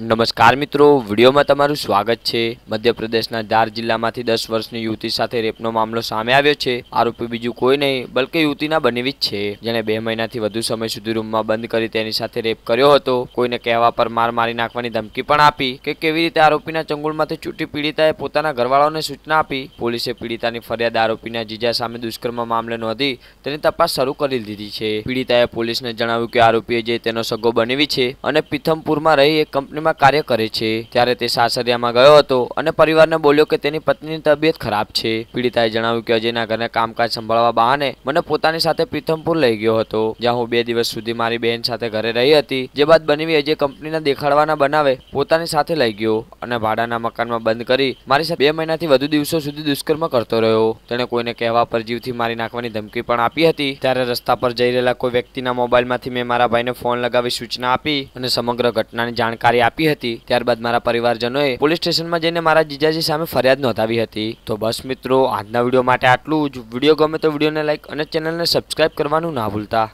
નમસ્કાર મિત્રો વિડીયોમાં તમારું સ્વાગત છે મધ્યપ્રદેશના ધાર જિલ્લામાંથી દસ વર્ષની યુવતી સાથે રેપનો મામલો સામે આવ્યો છે આરોપી બીજું કોઈ નહીં બલકે યુવતીના બનેવી જ છે જેને બે મહિનાથી વધુ સમય સુધી રૂમમાં બંધ કરી તેની સાથે રેપ કર્યો હતો કોઈને કહેવા પર માર મારી નાખવાની ધમકી પણ આપી કે કેવી રીતે આરોપીના ચંગુળમાંથી છૂટી પીડિતાએ પોતાના ઘરવાળાઓને સૂચના આપી પોલીસે પીડિતાની ફરિયાદ આરોપીના જીજા સામે દુષ્કર્મ મામલે નોંધી તેની તપાસ શરૂ કરી દીધી છે પીડિતાએ પોલીસને જણાવ્યું કે આરોપીએ જે તેનો સગો બનેવી છે અને પીથમપુરમાં રહી એક કંપની કંપનીમાં કાર્ય કરે છે ત્યારે તે સાસરિયામાં ગયો હતો અને પરિવારને બોલ્યો કે તેની પત્નીની તબિયત ખરાબ છે પીડિતાએ જણાવ્યું કે અજયના ઘરે કામકાજ સંભાળવા બહાને મને પોતાની સાથે પીથમપુર લઈ ગયો હતો જ્યાં હું બે દિવસ સુધી મારી બહેન સાથે ઘરે રહી હતી જે બાદ બનવી અજય કંપનીના દેખાડવાના બનાવે પોતાની સાથે લઈ ગયો અને ભાડાના મકાનમાં બંધ કરી મારી સાથે બે મહિનાથી વધુ દિવસો સુધી દુષ્કર્મ કરતો રહ્યો તેણે કોઈને કહેવા પર જીવથી મારી નાખવાની ધમકી પણ આપી હતી ત્યારે રસ્તા પર જઈ રહેલા કોઈ વ્યક્તિના મોબાઈલમાંથી મેં મારા ભાઈને ફોન લગાવી સૂચના આપી અને સમગ્ર ઘટનાની જાણકારી આપી આપી હતી ત્યારબાદ મારા પરિવારજનોએ પોલીસ સ્ટેશનમાં જઈને મારા જીજાજી સામે ફરિયાદ નોંધાવી હતી તો બસ મિત્રો આજના વિડીયો માટે આટલું જ વિડીયો ગમે તો વિડીયોને લાઇક અને ચેનલને સબસ્ક્રાઇબ કરવાનું ના ભૂલતા